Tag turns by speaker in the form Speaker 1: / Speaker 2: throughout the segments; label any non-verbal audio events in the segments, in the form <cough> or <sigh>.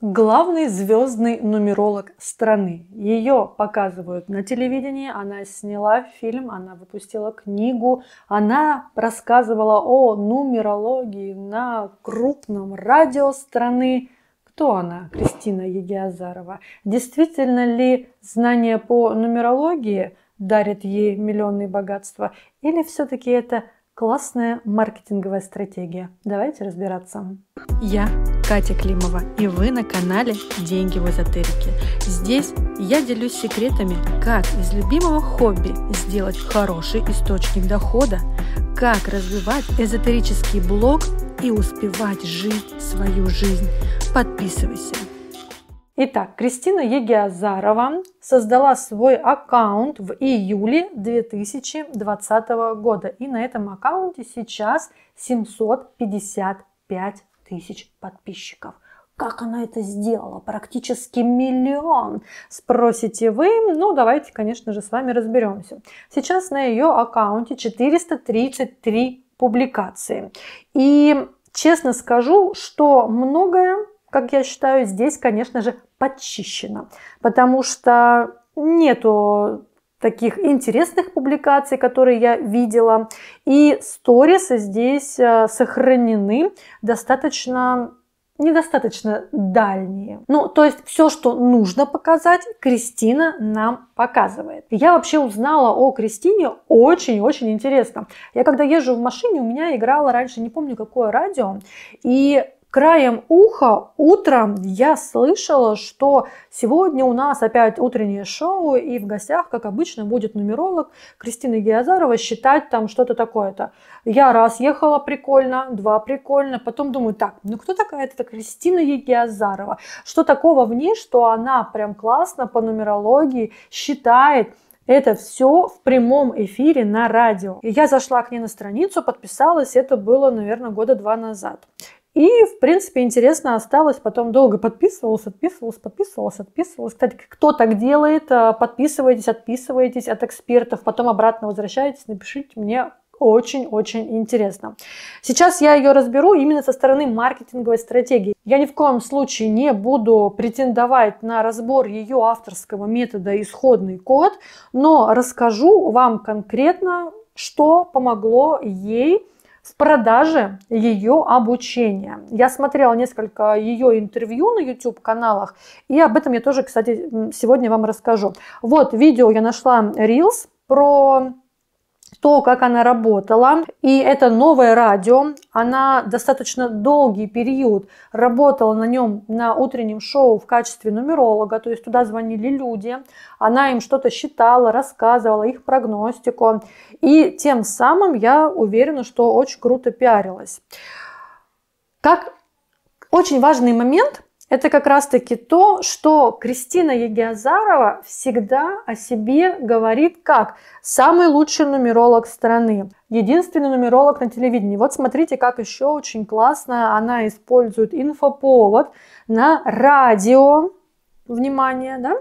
Speaker 1: главный звездный нумеролог страны. Ее показывают на телевидении, она сняла фильм, она выпустила книгу, она рассказывала о нумерологии на крупном радио страны. Кто она, Кристина Егиазарова? Действительно ли знание по нумерологии дарит ей миллионные богатства? Или все-таки это – Классная маркетинговая стратегия. Давайте разбираться. Я Катя Климова, и вы на канале «Деньги в эзотерике». Здесь я делюсь секретами, как из любимого хобби сделать хороший источник дохода, как развивать эзотерический блог и успевать жить свою жизнь. Подписывайся. Итак, Кристина Егиазарова создала свой аккаунт в июле 2020 года. И на этом аккаунте сейчас 755 тысяч подписчиков. Как она это сделала? Практически миллион, спросите вы. Ну, давайте, конечно же, с вами разберемся. Сейчас на ее аккаунте 433 публикации. И честно скажу, что многое как я считаю, здесь, конечно же, подчищено, потому что нету таких интересных публикаций, которые я видела. И сторисы здесь э, сохранены достаточно недостаточно дальние. Ну, то есть все, что нужно показать, Кристина нам показывает. Я вообще узнала о Кристине очень-очень интересно. Я когда езжу в машине, у меня играло раньше, не помню какое радио, и краем уха утром я слышала, что сегодня у нас опять утреннее шоу, и в гостях, как обычно, будет нумеролог Кристина Геозарова считать там что-то такое-то. Я раз ехала прикольно, два прикольно, потом думаю, так, ну кто такая эта Кристина Геозарова? Что такого в ней, что она прям классно по нумерологии считает, это все в прямом эфире на радио. И я зашла к ней на страницу, подписалась, это было, наверное, года два назад. И, в принципе, интересно осталось. Потом долго подписывалась, отписывалась, подписывалась, отписывалась. Кстати, кто так делает, э, подписывайтесь, отписывайтесь от экспертов, потом обратно возвращайтесь. напишите мне очень-очень интересно. Сейчас я ее разберу именно со стороны маркетинговой стратегии. Я ни в коем случае не буду претендовать на разбор ее авторского метода исходный код, но расскажу вам конкретно, что помогло ей в продаже ее обучения. Я смотрела несколько ее интервью на YouTube-каналах, и об этом я тоже, кстати, сегодня вам расскажу. Вот видео я нашла Reels про то, как она работала. И это новое радио. Она достаточно долгий период работала на нем на утреннем шоу в качестве нумеролога. То есть туда звонили люди. Она им что-то считала, рассказывала их прогностику. И тем самым я уверена, что очень круто пиарилась. Как очень важный момент – это как раз-таки то, что Кристина Егиазарова всегда о себе говорит как самый лучший нумеролог страны, единственный нумеролог на телевидении. Вот смотрите, как еще очень классно она использует инфоповод на радио, внимание, да?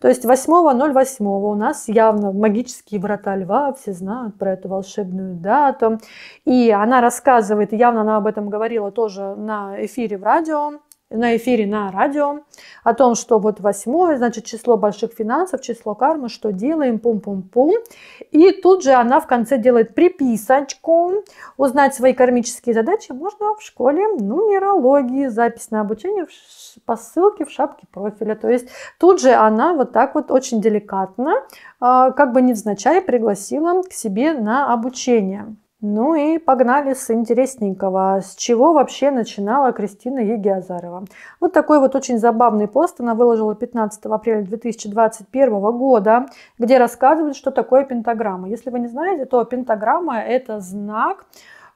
Speaker 1: То есть 8.08 у нас явно магические врата льва, все знают про эту волшебную дату. И она рассказывает, явно она об этом говорила тоже на эфире в радио, на эфире на радио о том, что вот восьмое, значит, число больших финансов, число кармы, что делаем, пум-пум-пум. И тут же она в конце делает приписочку. Узнать свои кармические задачи можно в школе нумерологии. Запись на обучение в, по ссылке в шапке профиля. То есть тут же она вот так вот очень деликатно, а, как бы невзначай, пригласила к себе на обучение. Ну и погнали с интересненького. С чего вообще начинала Кристина Егиазарова? Вот такой вот очень забавный пост она выложила 15 апреля 2021 года, где рассказывает, что такое пентаграмма. Если вы не знаете, то пентаграмма – это знак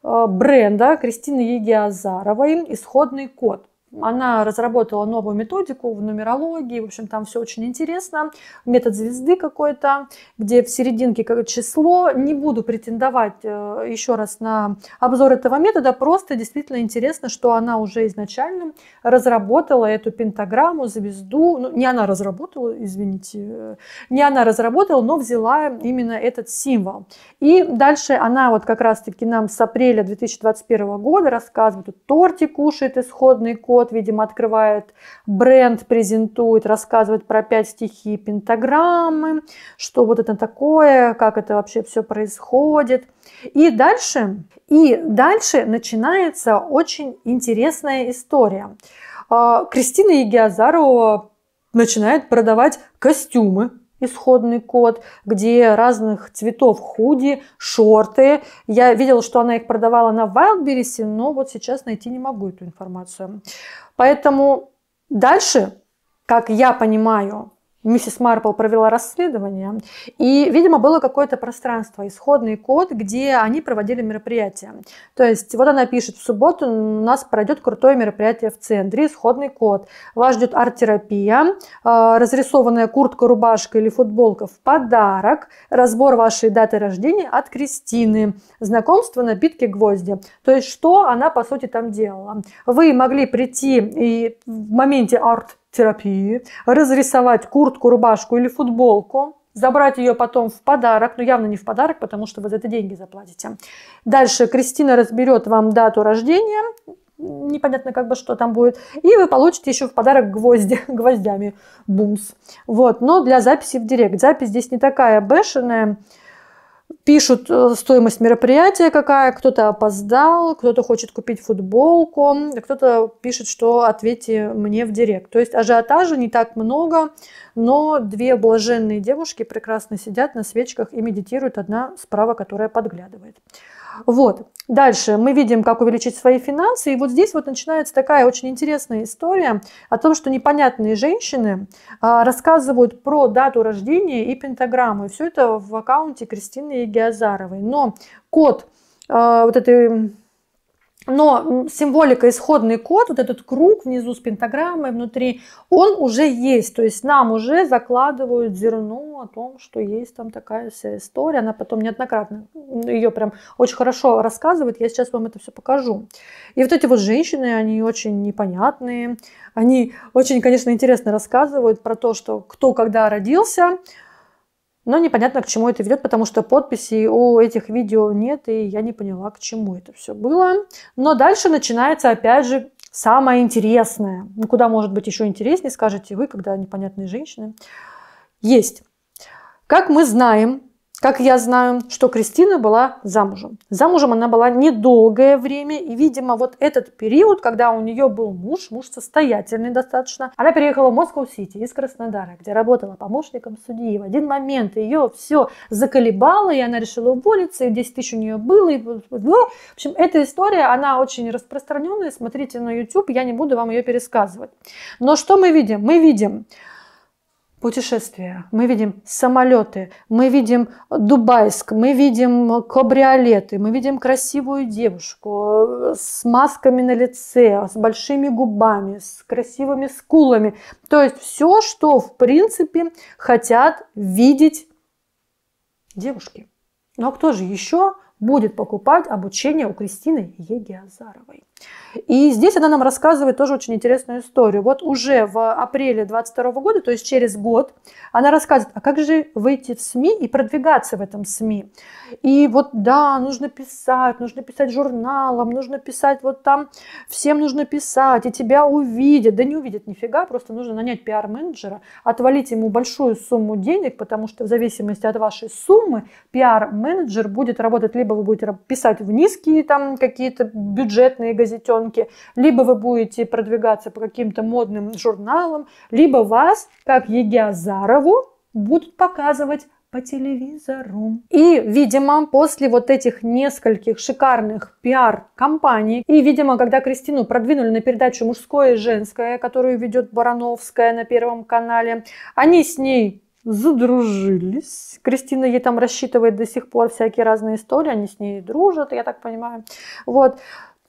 Speaker 1: э, бренда Кристины Егиазаровой, исходный код. Она разработала новую методику в нумерологии, в общем, там все очень интересно. Метод звезды какой-то, где в серединке число. Не буду претендовать э, еще раз на обзор этого метода, просто действительно интересно, что она уже изначально разработала эту пентаграмму, звезду. Ну, не она разработала, извините, э, не она разработала, но взяла именно этот символ. И дальше она вот как раз-таки нам с апреля 2021 года рассказывает, тортик кушает исходный код, год, видимо, открывает бренд, презентует, рассказывает про пять стихий пентаграммы, что вот это такое, как это вообще все происходит. И дальше, и дальше начинается очень интересная история. А, Кристина Егиазарова начинает продавать костюмы исходный код, где разных цветов худи, шорты. Я видела, что она их продавала на Wildberries, но вот сейчас найти не могу эту информацию. Поэтому дальше, как я понимаю, миссис Марпл провела расследование, и, видимо, было какое-то пространство, исходный код, где они проводили мероприятия. То есть вот она пишет, в субботу у нас пройдет крутое мероприятие в центре, исходный код. Вас ждет арт-терапия, э, разрисованная куртка, рубашка или футболка в подарок, разбор вашей даты рождения от Кристины, знакомство на битке гвозди. То есть что она, по сути, там делала. Вы могли прийти и в моменте арт терапии, разрисовать куртку, рубашку или футболку, забрать ее потом в подарок, но явно не в подарок, потому что вы за это деньги заплатите. Дальше Кристина разберет вам дату рождения, непонятно как бы что там будет, и вы получите еще в подарок гвозди, <laughs> гвоздями, бумс. Вот, но для записи в директ. Запись здесь не такая бешеная, пишут э, стоимость мероприятия какая, кто-то опоздал, кто-то хочет купить футболку, кто-то пишет, что ответьте мне в директ. То есть ажиотажа не так много, но две блаженные девушки прекрасно сидят на свечках и медитируют, одна справа, которая подглядывает. Вот. Дальше мы видим, как увеличить свои финансы. И вот здесь вот начинается такая очень интересная история о том, что непонятные женщины а, рассказывают про дату рождения и пентаграмму. И все это в аккаунте Кристины Егиазаровой. Но код а, вот этой но символика, исходный код, вот этот круг внизу с пентаграммой внутри, он уже есть. То есть нам уже закладывают зерно о том, что есть там такая вся история. Она потом неоднократно ее прям очень хорошо рассказывает. Я сейчас вам это все покажу. И вот эти вот женщины, они очень непонятные. Они очень, конечно, интересно рассказывают про то, что кто когда родился, но непонятно, к чему это ведет, потому что подписей у этих видео нет, и я не поняла, к чему это все было. Но дальше начинается, опять же, самое интересное. Ну, куда может быть еще интереснее, скажете вы, когда непонятные женщины. Есть. Как мы знаем, как я знаю, что Кристина была замужем. Замужем она была недолгое время, и, видимо, вот этот период, когда у нее был муж, муж состоятельный достаточно, она переехала в Москву-Сити из Краснодара, где работала помощником судьи. В один момент ее все заколебало, и она решила уволиться, и 10 тысяч у нее было. И... В общем, эта история, она очень распространенная, смотрите на YouTube, я не буду вам ее пересказывать. Но что мы видим? Мы видим, путешествия. Мы видим самолеты, мы видим Дубайск, мы видим кабриолеты, мы видим красивую девушку э, с масками на лице, с большими губами, с красивыми скулами. То есть все, что в принципе хотят видеть девушки. Но кто же еще будет покупать обучение у Кристины Егиазаровой? И здесь она нам рассказывает тоже очень интересную историю. Вот уже в апреле 22 года, то есть через год, она рассказывает, а как же выйти в СМИ и продвигаться в этом СМИ. И вот да, нужно писать, нужно писать журналам, нужно писать вот там, всем нужно писать, и тебя увидят. Да не увидят нифига, просто нужно нанять пиар-менеджера, отвалить ему большую сумму денег, потому что в зависимости от вашей суммы пиар-менеджер будет работать, либо вы будете писать в низкие там какие-то бюджетные газеты, газетенке, либо вы будете продвигаться по каким-то модным журналам, либо вас, как Егиазарову, будут показывать по телевизору. И, видимо, после вот этих нескольких шикарных пиар-компаний, и, видимо, когда Кристину продвинули на передачу «Мужское и женское», которую ведет Барановская на Первом канале, они с ней задружились. Кристина ей там рассчитывает до сих пор всякие разные истории, они с ней дружат, я так понимаю. Вот.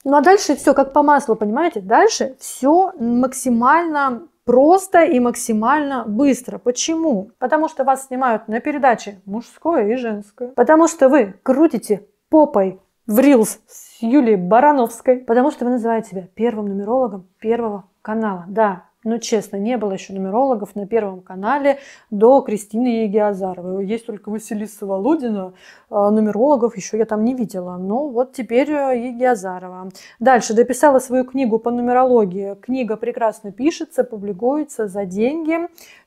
Speaker 1: Ну а дальше все как по маслу, понимаете? Дальше все максимально просто и максимально быстро. Почему? Потому что вас снимают на передаче мужское и женское. Потому что вы крутите попой в Рилс с Юлией Барановской. Потому что вы называете себя первым нумерологом первого канала. Да, но ну, честно, не было еще нумерологов на Первом канале до Кристины Егиазаровой. Есть только Василиса Володина, а, нумерологов еще я там не видела. Ну вот теперь э, Егиазарова. Дальше дописала свою книгу по нумерологии. Книга прекрасно пишется, публикуется за деньги.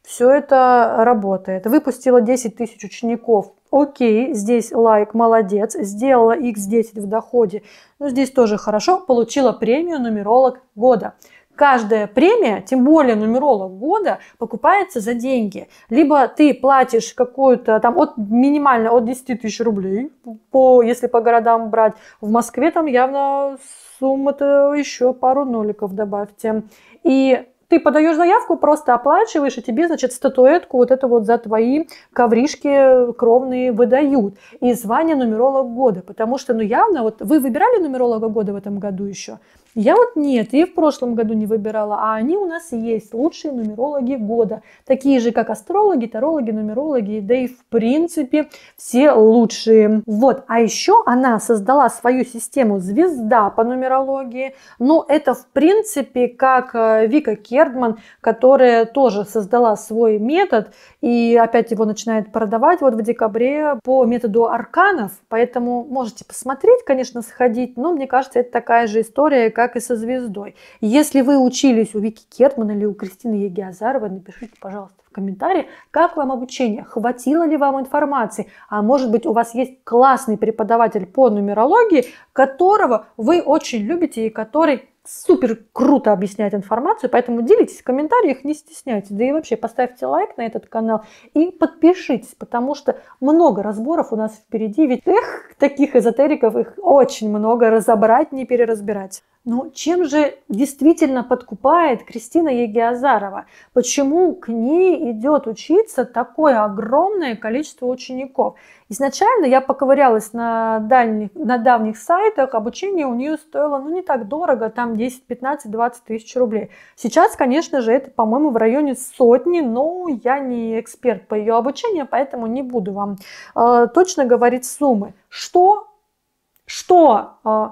Speaker 1: Все это работает. Выпустила 10 тысяч учеников окей, здесь лайк, молодец, сделала x10 в доходе, но ну, здесь тоже хорошо, получила премию нумеролог года каждая премия, тем более нумеролог года, покупается за деньги. Либо ты платишь какую-то там от минимально от 10 тысяч рублей, по, если по городам брать. В Москве там явно сумма-то еще пару ноликов добавьте. И ты подаешь заявку, просто оплачиваешь, и тебе, значит, статуэтку вот это вот за твои ковришки кровные выдают. И звание нумеролог года, потому что, ну, явно, вот вы выбирали нумеролога года в этом году еще? Я вот нет, и в прошлом году не выбирала, а они у нас есть, лучшие нумерологи года. Такие же, как астрологи, тарологи, нумерологи, да и в принципе все лучшие. Вот, а еще она создала свою систему «Звезда» по нумерологии. Ну, это в принципе как э, Вика Кердман, которая тоже создала свой метод и опять его начинает продавать вот в декабре по методу арканов. Поэтому можете посмотреть, конечно, сходить, но мне кажется, это такая же история, как и со звездой. Если вы учились у Вики Кертман или у Кристины Егиазаровой, напишите, пожалуйста, в комментарии, как вам обучение, хватило ли вам информации, а может быть у вас есть классный преподаватель по нумерологии, которого вы очень любите и который супер круто объясняет информацию, поэтому делитесь в комментариях, не стесняйтесь. Да и вообще поставьте лайк на этот канал и подпишитесь, потому что много разборов у нас впереди, ведь эх, таких эзотериков их очень много, разобрать, не переразбирать. Но чем же действительно подкупает Кристина Егиазарова? Почему к ней идет учиться такое огромное количество учеников? Изначально я поковырялась на, дальних, на давних сайтах, обучение у нее стоило ну, не так дорого, там 10, 15, 20 тысяч рублей. Сейчас, конечно же, это, по-моему, в районе сотни, но я не эксперт по ее обучению, поэтому не буду вам э, точно говорить суммы. Что, что, э,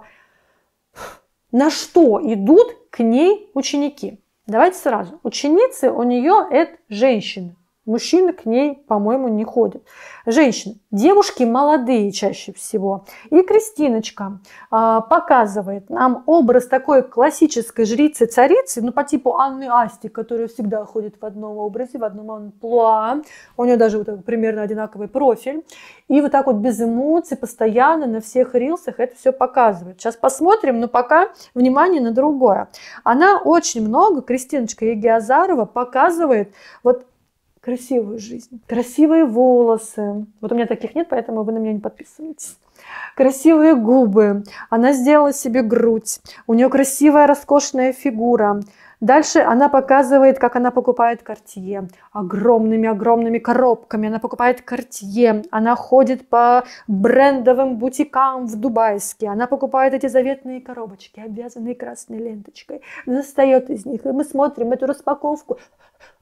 Speaker 1: на что идут к ней ученики? Давайте сразу. Ученицы у нее это женщины. Мужчины к ней, по-моему, не ходят. Женщины. Девушки молодые чаще всего. И Кристиночка э, показывает нам образ такой классической жрицы-царицы, ну, по типу Анны Асти, которая всегда ходит в одном образе, в одном амплуа. У нее даже вот примерно одинаковый профиль. И вот так вот без эмоций, постоянно на всех рилсах это все показывает. Сейчас посмотрим, но пока внимание на другое. Она очень много, Кристиночка Егиазарова, показывает вот красивую жизнь, красивые волосы. Вот у меня таких нет, поэтому вы на меня не подписываетесь. Красивые губы, она сделала себе грудь, у нее красивая роскошная фигура, Дальше она показывает, как она покупает кортье. Огромными-огромными коробками она покупает кортье. Она ходит по брендовым бутикам в Дубайске. Она покупает эти заветные коробочки, обвязанные красной ленточкой. Застает из них. И мы смотрим эту распаковку.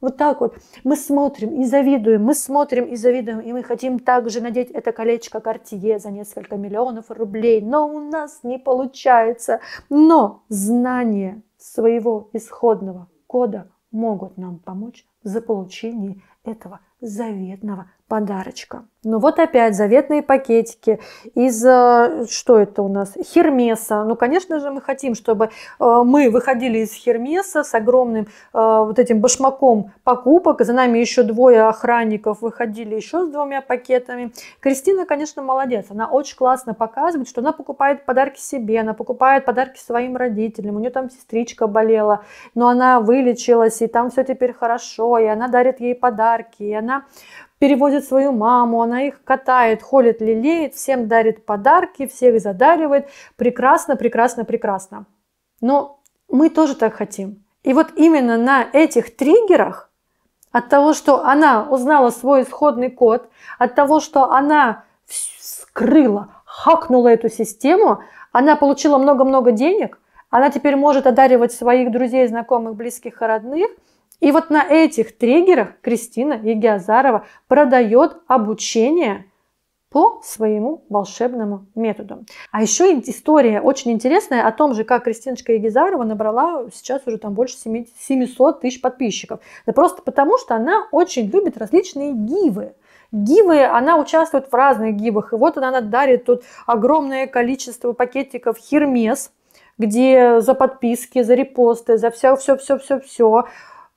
Speaker 1: Вот так вот. Мы смотрим и завидуем. Мы смотрим и завидуем. И мы хотим также надеть это колечко кортье за несколько миллионов рублей. Но у нас не получается. Но знание своего исходного кода могут нам помочь в заполучении этого заветного подарочка. Ну вот опять заветные пакетики из, э, что это у нас, Хермеса. Ну, конечно же, мы хотим, чтобы э, мы выходили из Хермеса с огромным э, вот этим башмаком покупок. За нами еще двое охранников выходили еще с двумя пакетами. Кристина, конечно, молодец. Она очень классно показывает, что она покупает подарки себе, она покупает подарки своим родителям. У нее там сестричка болела, но она вылечилась, и там все теперь хорошо, и она дарит ей подарки, и она переводит свою маму, она их катает, холит, лелеет, всем дарит подарки, всех задаривает. Прекрасно, прекрасно, прекрасно. Но мы тоже так хотим. И вот именно на этих триггерах, от того, что она узнала свой исходный код, от того, что она скрыла, хакнула эту систему, она получила много-много денег, она теперь может одаривать своих друзей, знакомых, близких и родных – и вот на этих триггерах Кристина Егиазарова продает обучение по своему волшебному методу. А еще история очень интересная о том же, как Кристиночка Егизарова набрала сейчас уже там больше 700 тысяч подписчиков. Да просто потому, что она очень любит различные гивы. Гивы, она участвует в разных гивах. И вот она дарит тут огромное количество пакетиков Хермес, где за подписки, за репосты, за все-все-все-все-все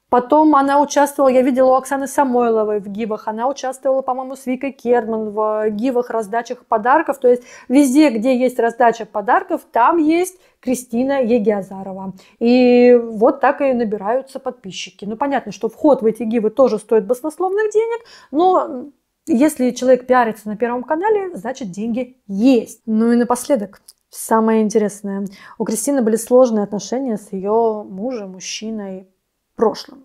Speaker 1: Потом она участвовала, я видела у Оксаны Самойловой в гивах, она участвовала, по-моему, с Викой Керман в гивах, раздачах подарков. То есть везде, где есть раздача подарков, там есть Кристина Егиазарова. И вот так и набираются подписчики. Ну, понятно, что вход в эти гивы тоже стоит баснословных денег, но если человек пиарится на Первом канале, значит деньги есть. Ну и напоследок, самое интересное. У Кристины были сложные отношения с ее мужем, мужчиной, прошлом.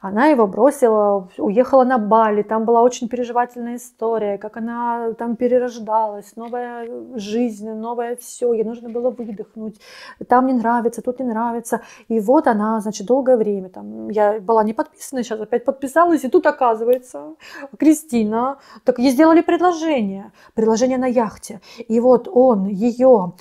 Speaker 1: Она его бросила, уехала на Бали, там была очень переживательная история, как она там перерождалась, новая жизнь, новое все, ей нужно было выдохнуть, там не нравится, тут не нравится. И вот она, значит, долгое время, там, я была не подписана, сейчас опять подписалась, и тут оказывается, Кристина, так ей сделали предложение, предложение на яхте. И вот он ее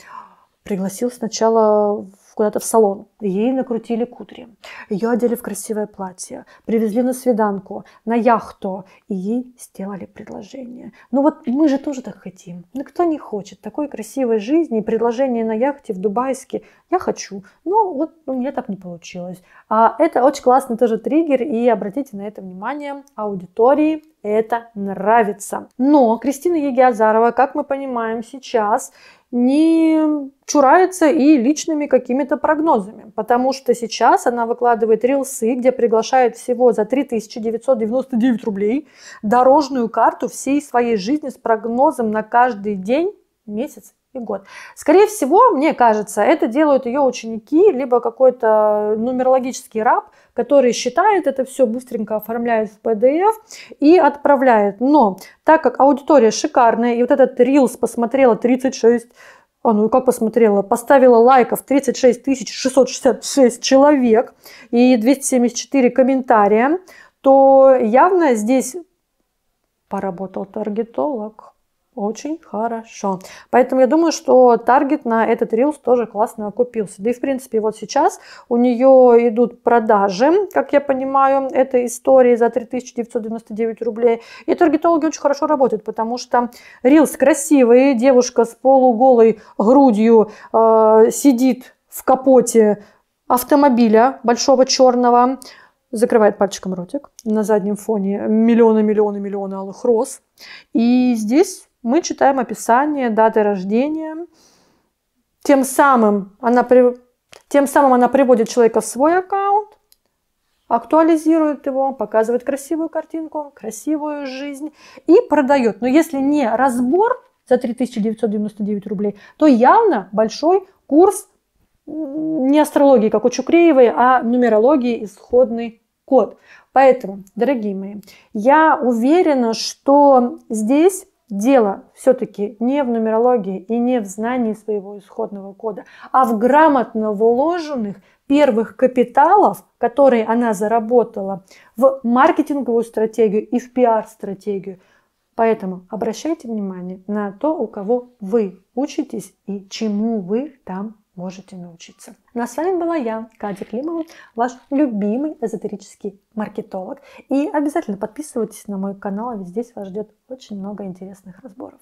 Speaker 1: пригласил сначала куда-то в салон. Ей накрутили кудри. Ее одели в красивое платье. Привезли на свиданку, на яхту. И ей сделали предложение. Ну вот мы же тоже так хотим. Ну кто не хочет такой красивой жизни, предложение на яхте в Дубайске. Я хочу. Но вот у меня так не получилось. А это очень классный тоже триггер. И обратите на это внимание аудитории это нравится. Но Кристина Егиазарова, как мы понимаем сейчас, не чурается и личными какими-то прогнозами, потому что сейчас она выкладывает рилсы, где приглашает всего за 3999 рублей дорожную карту всей своей жизни с прогнозом на каждый день, месяц и год. Скорее всего, мне кажется, это делают ее ученики, либо какой-то нумерологический раб, который считает это все, быстренько оформляет в PDF и отправляет. Но так как аудитория шикарная, и вот этот Reels посмотрела 36 а, ну как посмотрела, поставила лайков 36 666 человек и 274 комментария, то явно здесь поработал таргетолог. Очень хорошо. Поэтому я думаю, что таргет на этот рилс тоже классно окупился. Да и в принципе вот сейчас у нее идут продажи, как я понимаю, этой истории за 3999 рублей. И таргетологи очень хорошо работают, потому что рилс красивый, девушка с полуголой грудью э, сидит в капоте автомобиля большого черного, закрывает пальчиком ротик. На заднем фоне миллионы, миллионы, миллионы алых роз. И здесь мы читаем описание даты рождения. Тем самым она, тем самым она приводит человека в свой аккаунт, актуализирует его, показывает красивую картинку, красивую жизнь и продает. Но если не разбор за 3999 рублей, то явно большой курс не астрологии, как у Чукреевой, а нумерологии исходный код. Поэтому, дорогие мои, я уверена, что здесь Дело все-таки не в нумерологии и не в знании своего исходного кода, а в грамотно вложенных первых капиталов, которые она заработала в маркетинговую стратегию и в пиар-стратегию. Поэтому обращайте внимание на то, у кого вы учитесь и чему вы там можете научиться. Ну а с вами была я, Катя Климова, ваш любимый эзотерический маркетолог. И обязательно подписывайтесь на мой канал, ведь здесь вас ждет очень много интересных разборов.